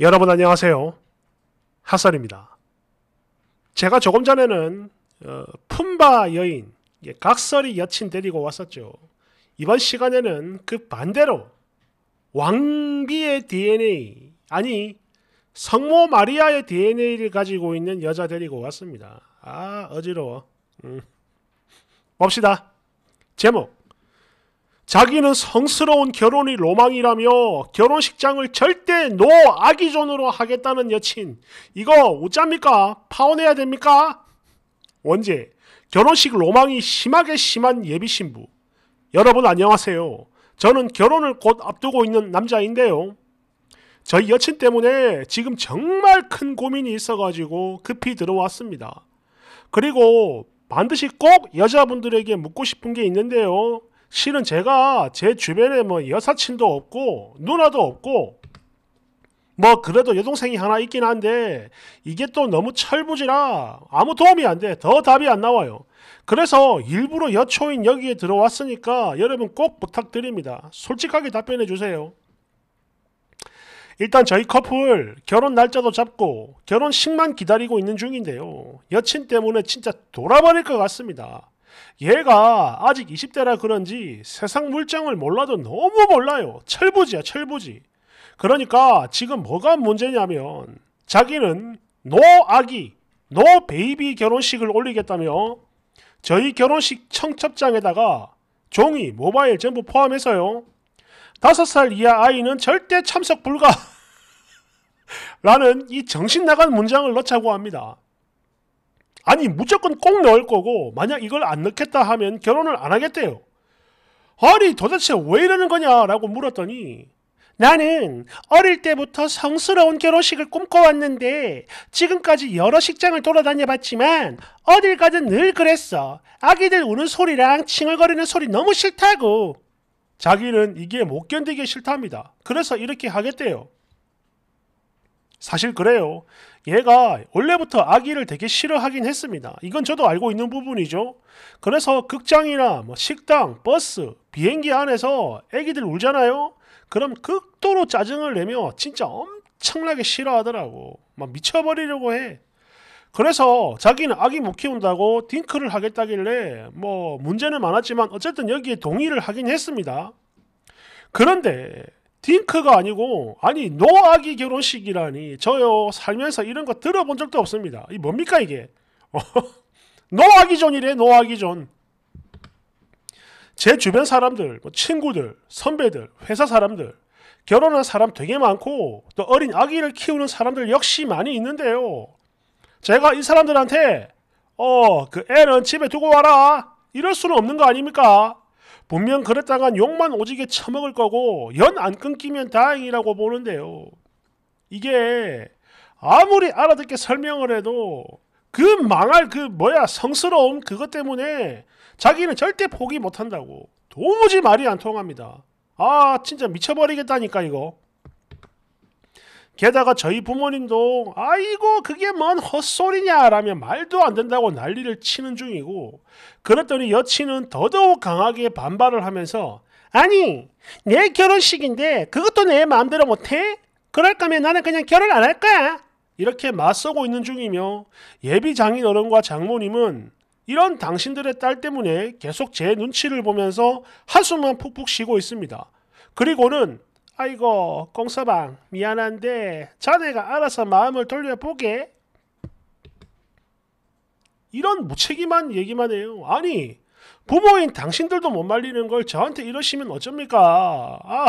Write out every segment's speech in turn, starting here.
여러분 안녕하세요. 핫살입니다 제가 조금 전에는 어, 품바 여인, 예, 각설이 여친 데리고 왔었죠. 이번 시간에는 그 반대로 왕비의 DNA, 아니 성모 마리아의 DNA를 가지고 있는 여자 데리고 왔습니다. 아 어지러워. 음. 봅시다. 제목 자기는 성스러운 결혼이 로망이라며 결혼식장을 절대 노 아기존으로 하겠다는 여친. 이거 어쩝니까? 파혼해야 됩니까? 원제 결혼식 로망이 심하게 심한 예비신부. 여러분 안녕하세요. 저는 결혼을 곧 앞두고 있는 남자인데요. 저희 여친 때문에 지금 정말 큰 고민이 있어가지고 급히 들어왔습니다. 그리고 반드시 꼭 여자분들에게 묻고 싶은 게 있는데요. 실은 제가 제 주변에 뭐 여사친도 없고 누나도 없고 뭐 그래도 여동생이 하나 있긴 한데 이게 또 너무 철부지라 아무 도움이 안 돼. 더 답이 안 나와요. 그래서 일부러 여초인 여기에 들어왔으니까 여러분 꼭 부탁드립니다. 솔직하게 답변해 주세요. 일단 저희 커플 결혼 날짜도 잡고 결혼식만 기다리고 있는 중인데요. 여친 때문에 진짜 돌아버릴 것 같습니다. 얘가 아직 20대라 그런지 세상 물장을 몰라도 너무 몰라요. 철부지야, 철부지. 그러니까 지금 뭐가 문제냐면 자기는 노아기, 노베이비 결혼식을 올리겠다며 저희 결혼식 청첩장에다가 종이, 모바일 전부 포함해서요. 5살 이하 아이는 절대 참석 불가. 라는 이 정신 나간 문장을 넣자고 합니다. 아니 무조건 꼭 넣을 거고 만약 이걸 안 넣겠다 하면 결혼을 안 하겠대요. 아니 도대체 왜 이러는 거냐라고 물었더니 나는 어릴 때부터 성스러운 결혼식을 꿈꿔왔는데 지금까지 여러 식장을 돌아다녀봤지만 어딜 가든 늘 그랬어. 아기들 우는 소리랑 칭얼거리는 소리 너무 싫다고. 자기는 이게 못 견디기 싫답니다. 그래서 이렇게 하겠대요. 사실 그래요. 얘가 원래부터 아기를 되게 싫어하긴 했습니다. 이건 저도 알고 있는 부분이죠. 그래서 극장이나 뭐 식당, 버스, 비행기 안에서 아기들 울잖아요. 그럼 극도로 짜증을 내며 진짜 엄청나게 싫어하더라고. 막 미쳐버리려고 해. 그래서 자기는 아기 못 키운다고 딩크를 하겠다길래 뭐 문제는 많았지만 어쨌든 여기에 동의를 하긴 했습니다. 그런데 딩크가 아니고 아니 노아기 결혼식이라니 저요 살면서 이런 거 들어본 적도 없습니다. 이 뭡니까 이게? 노아기 존이래 노아기 존. 제 주변 사람들, 뭐 친구들, 선배들, 회사 사람들 결혼한 사람 되게 많고 또 어린 아기를 키우는 사람들 역시 많이 있는데요. 제가 이 사람들한테 어 그 애는 집에 두고 와라 이럴 수는 없는 거 아닙니까? 분명 그랬다간 욕만 오지게 처먹을 거고 연 안 끊기면 다행이라고 보는데요. 이게 아무리 알아듣게 설명을 해도 그 망할 그 뭐야 성스러움 그것 때문에 자기는 절대 포기 못한다고 도무지 말이 안 통합니다. 아 진짜 미쳐버리겠다니까 이거. 게다가 저희 부모님도 아이고 그게 뭔 헛소리냐라며 말도 안 된다고 난리를 치는 중이고 그랬더니 여친은 더더욱 강하게 반발을 하면서 아니 내 결혼식인데 그것도 내 마음대로 못해? 그럴 거면 나는 그냥 결혼 안 할 거야 이렇게 맞서고 있는 중이며 예비 장인 어른과 장모님은 이런 당신들의 딸 때문에 계속 제 눈치를 보면서 한숨만 푹푹 쉬고 있습니다. 그리고는 아이고 공서방 미안한데 자네가 알아서 마음을 돌려보게 이런 무책임한 얘기만 해요 아니 부모인 당신들도 못 말리는 걸 저한테 이러시면 어쩝니까 아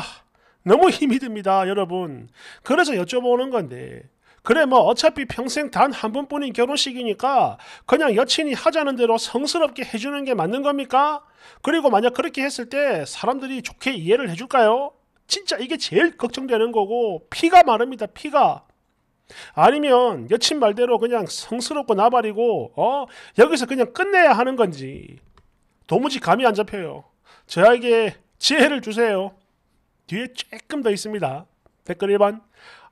너무 힘이 듭니다 여러분 그래서 여쭤보는 건데 그래 뭐 어차피 평생 단 한 번뿐인 결혼식이니까 그냥 여친이 하자는 대로 성스럽게 해주는 게 맞는 겁니까? 그리고 만약 그렇게 했을 때 사람들이 좋게 이해를 해줄까요? 진짜 이게 제일 걱정되는 거고 피가 마릅니다. 피가. 아니면 여친 말대로 그냥 성스럽고 나발이고 어 여기서 그냥 끝내야 하는 건지 도무지 감이 안 잡혀요. 저에게 지혜를 주세요. 뒤에 조금 더 있습니다. 댓글 1번.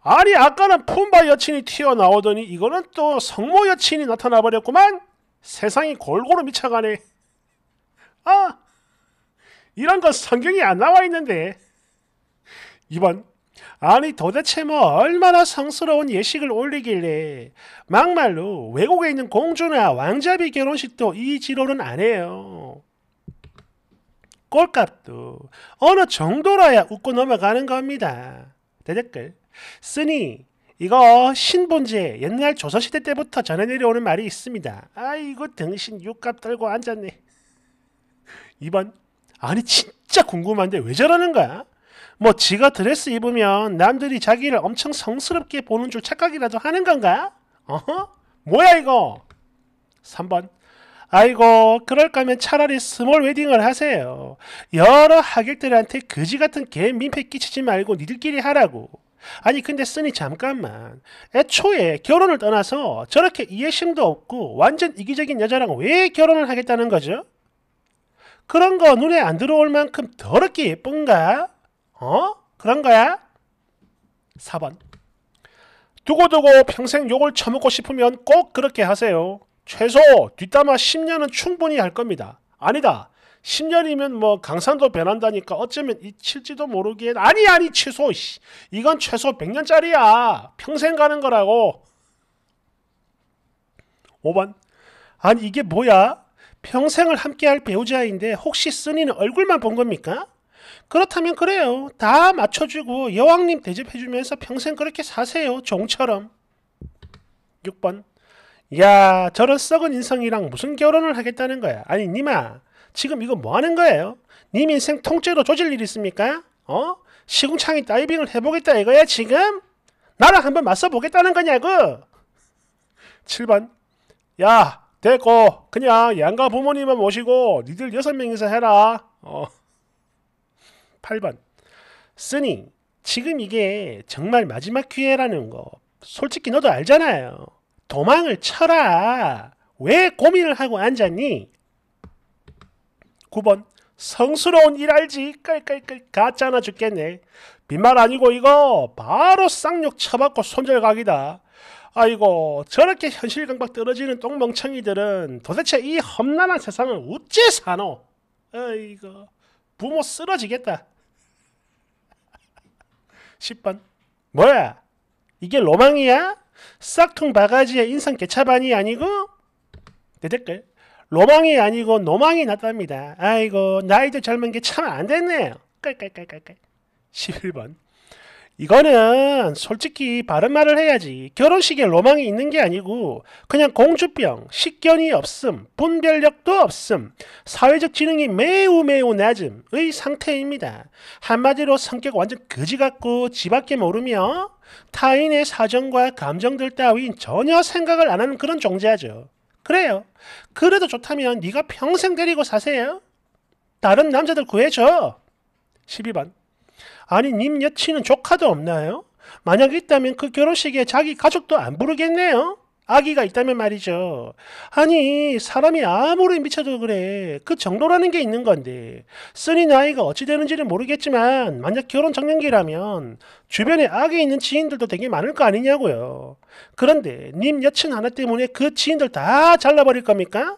아니 아까는 품바 여친이 튀어나오더니 이거는 또 성모 여친이 나타나 버렸구만. 세상이 골고루 미쳐가네. 아 이런 거성경이안 나와 있는데. 2번 아니 도대체 뭐 얼마나 성스러운 예식을 올리길래 막말로 외국에 있는 공주나 왕자비 결혼식도 이 지로는 안 해요. 꼴값도 어느 정도라야 웃고 넘어가는 겁니다. 대댓글 쓰니 이거 신본제 옛날 조선시대 때부터 전해 내려오는 말이 있습니다. 아이고 등신 육갑 떨고 앉았네. 2번 아니 진짜 궁금한데 왜 저러는 거야? 뭐 지가 드레스 입으면 남들이 자기를 엄청 성스럽게 보는 줄 착각이라도 하는 건가? 어허? 뭐야 이거? 3번 아이고 그럴 거면 차라리 스몰 웨딩을 하세요. 여러 하객들한테 그지 같은 개 민폐 끼치지 말고 니들끼리 하라고. 아니 근데 쓰니 잠깐만 애초에 결혼을 떠나서 저렇게 이해심도 없고 완전 이기적인 여자랑 왜 결혼을 하겠다는 거죠? 그런 거 눈에 안 들어올 만큼 더럽게 예쁜가? 어? 그런 거야? 4번. 두고두고 평생 욕을 처먹고 싶으면 꼭 그렇게 하세요. 최소 뒷담화 10년은 충분히 할 겁니다. 아니다. 10년이면 뭐 강산도 변한다니까 어쩌면 잊힐지도 모르기엔 아니 아니 최소 이건 최소 100년짜리야. 평생 가는 거라고. 5번. 아니 이게 뭐야? 평생을 함께할 배우자인데 혹시 쓰니는 얼굴만 본 겁니까? 그렇다면 그래요. 다 맞춰주고 여왕님 대접해주면서 평생 그렇게 사세요. 종처럼. 6번. 야 저런 썩은 인성이랑 무슨 결혼을 하겠다는 거야. 아니 님아 지금 이거 뭐 하는 거예요? 님 인생 통째로 조질 일 있습니까? 어? 시궁창이 다이빙을 해보겠다 이거야 지금? 나랑 한번 맞서보겠다는 거냐고? 7번 야 됐고 그냥 양가 부모님만 모시고 니들 6명이서 해라 어. 8번 쓰니 지금 이게 정말 마지막 기회라는 거 솔직히 너도 알잖아요. 도망을 쳐라. 왜 고민을 하고 앉았니? 9번 성스러운 일 알지? 깔깔깔 가짜나 죽겠네. 빈말 아니고 이거 바로 쌍욕 쳐받고 손절각이다. 아이고 저렇게 현실 강박 떨어지는 똥멍청이들은 도대체 이 험난한 세상을 어째 사노? 아이고 부모 쓰러지겠다. 10번 뭐야 이게 로망이야? 싹퉁 바가지의 인상 개차반이 아니고 내 댓글 로망이 아니고 노망이 났답니다 아이고 나이도 젊은 게 참 안 됐네요 깔깔깔깔깔 11번 이거는 솔직히 바른 말을 해야지 결혼식에 로망이 있는 게 아니고 그냥 공주병, 식견이 없음, 분별력도 없음, 사회적 지능이 매우 매우 낮음의 상태입니다. 한마디로 성격 완전 거지 같고 지밖에 모르며 타인의 사정과 감정들 따윈 전혀 생각을 안 하는 그런 종자죠. 그래요. 그래도 좋다면 네가 평생 데리고 사세요. 다른 남자들 구해줘. 12번. 아니 님 여친은 조카도 없나요? 만약 있다면 그 결혼식에 자기 가족도 안 부르겠네요? 아기가 있다면 말이죠. 아니 사람이 아무리 미쳐도 그래 그 정도라는 게 있는 건데 쓰니 나이가 어찌 되는지는 모르겠지만 만약 결혼 정년기라면 주변에 아기 있는 지인들도 되게 많을 거 아니냐고요. 그런데 님 여친 하나 때문에 그 지인들 다 잘라버릴 겁니까?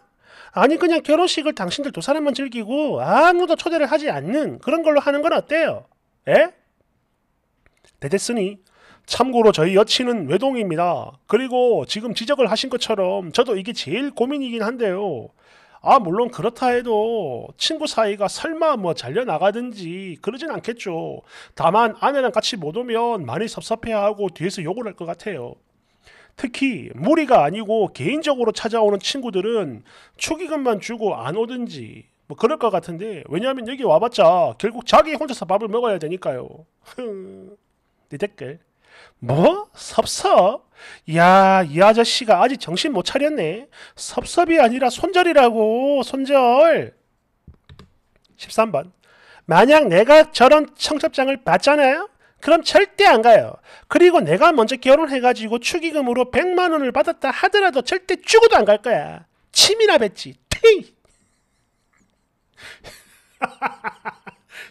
아니 그냥 결혼식을 당신들 두 사람만 즐기고 아무도 초대를 하지 않는 그런 걸로 하는 건 어때요? 에? 예? 되겠으니 참고로 저희 여친은 외동입니다. 그리고 지금 지적을 하신 것처럼 저도 이게 제일 고민이긴 한데요. 아 물론 그렇다 해도 친구 사이가 설마 뭐 잘려나가든지 그러진 않겠죠. 다만 아내랑 같이 못 오면 많이 섭섭해하고 뒤에서 욕을 할 것 같아요. 특히 무리가 아니고 개인적으로 찾아오는 친구들은 축의금만 주고 안 오든지 뭐 그럴 것 같은데 왜냐하면 여기 와봤자 결국 자기 혼자서 밥을 먹어야 되니까요. 네 댓글 뭐? 섭섭? 야이 아저씨가 아직 정신 못 차렸네. 섭섭이 아니라 손절이라고 손절. 13번 만약 내가 저런 청첩장을 받잖아요? 그럼 절대 안 가요. 그리고 내가 먼저 결혼해가지고 축의금으로 100만 원을 받았다 하더라도 절대 죽어도 안 갈 거야. 침이나 뱉지. 팅!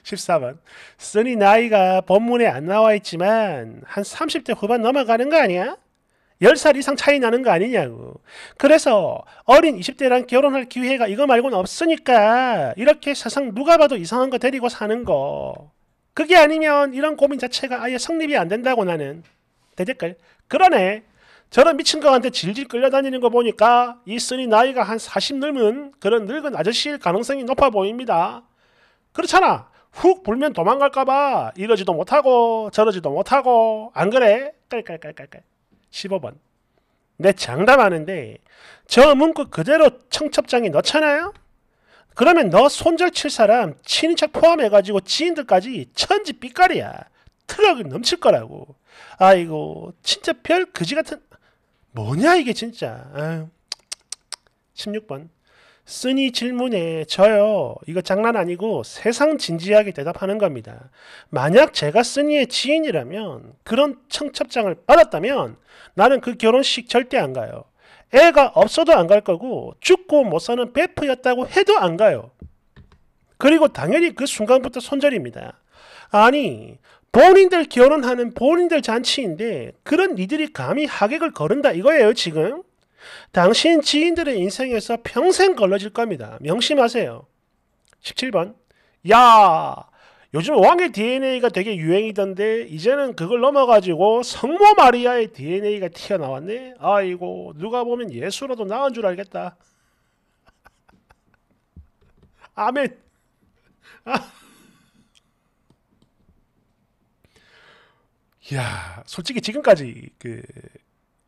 14번. 쓰니 나이가 본문에 안 나와 있지만 한 30대 후반 넘어가는 거 아니야? 10살 이상 차이 나는 거 아니냐고. 그래서 어린 20대랑 결혼할 기회가 이거 말고는 없으니까 이렇게 세상 누가 봐도 이상한 거 데리고 사는 거. 그게 아니면 이런 고민 자체가 아예 성립이 안 된다고 나는. 대댓글. 그러네. 저런 미친 거한테 질질 끌려다니는 거 보니까 이 쓰니 나이가 한 40 넘은 그런 늙은 아저씨일 가능성이 높아 보입니다. 그렇잖아. 훅 불면 도망갈까봐 이러지도 못하고 저러지도 못하고 안 그래? 깔깔깔깔깔. 15번. 내 장담하는데 저 문구 그대로 청첩장에 넣잖아요? 그러면 너 손절 칠 사람 친인척 포함해가지고 지인들까지 천지 빛깔이야 트럭이 넘칠 거라고. 아이고 진짜 별 그지 같은 뭐냐 이게 진짜. 아유. 16번. 쓰니 질문에 저요. 이거 장난 아니고 세상 진지하게 대답하는 겁니다. 만약 제가 쓰니의 지인이라면 그런 청첩장을 받았다면 나는 그 결혼식 절대 안 가요. 애가 없어도 안 갈 거고 죽고 못 사는 베프였다고 해도 안 가요. 그리고 당연히 그 순간부터 손절입니다. 아니 본인들 결혼하는 본인들 잔치인데 그런 니들이 감히 하객을 거른다 이거예요 지금. 당신 지인들의 인생에서 평생 걸러질 겁니다. 명심하세요. 17번 야 요즘 왕의 DNA가 되게 유행이던데 이제는 그걸 넘어가지고 성모 마리아의 DNA가 튀어나왔네. 아이고 누가 보면 예수라도 나은 줄 알겠다. 아멘. 아. 이야, 솔직히 지금까지 그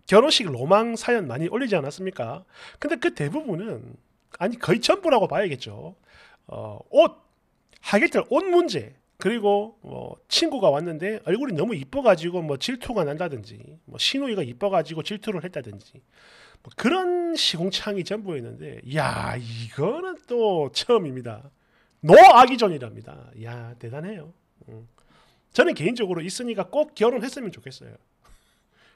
결혼식 로망 사연 많이 올리지 않았습니까? 근데 그 대부분은 아니 거의 전부라고 봐야겠죠. 어, 옷, 하객들 옷 문제, 그리고 뭐 친구가 왔는데 얼굴이 너무 이뻐가지고 뭐 질투가 난다든지, 뭐 신우이가 이뻐가지고 질투를 했다든지, 뭐 그런 시공창이 전부였는데, 야 이거는 또 처음입니다. 노 아기전이랍니다. 야 대단해요. 음. 저는 개인적으로 있으니까 꼭 결혼했으면 좋겠어요.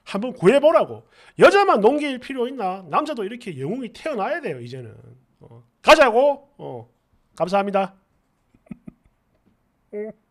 한번 구해보라고. 여자만 농기일 필요 있나? 남자도 이렇게 영웅이 태어나야 돼요, 이제는. 어. 가자고! 어. 감사합니다.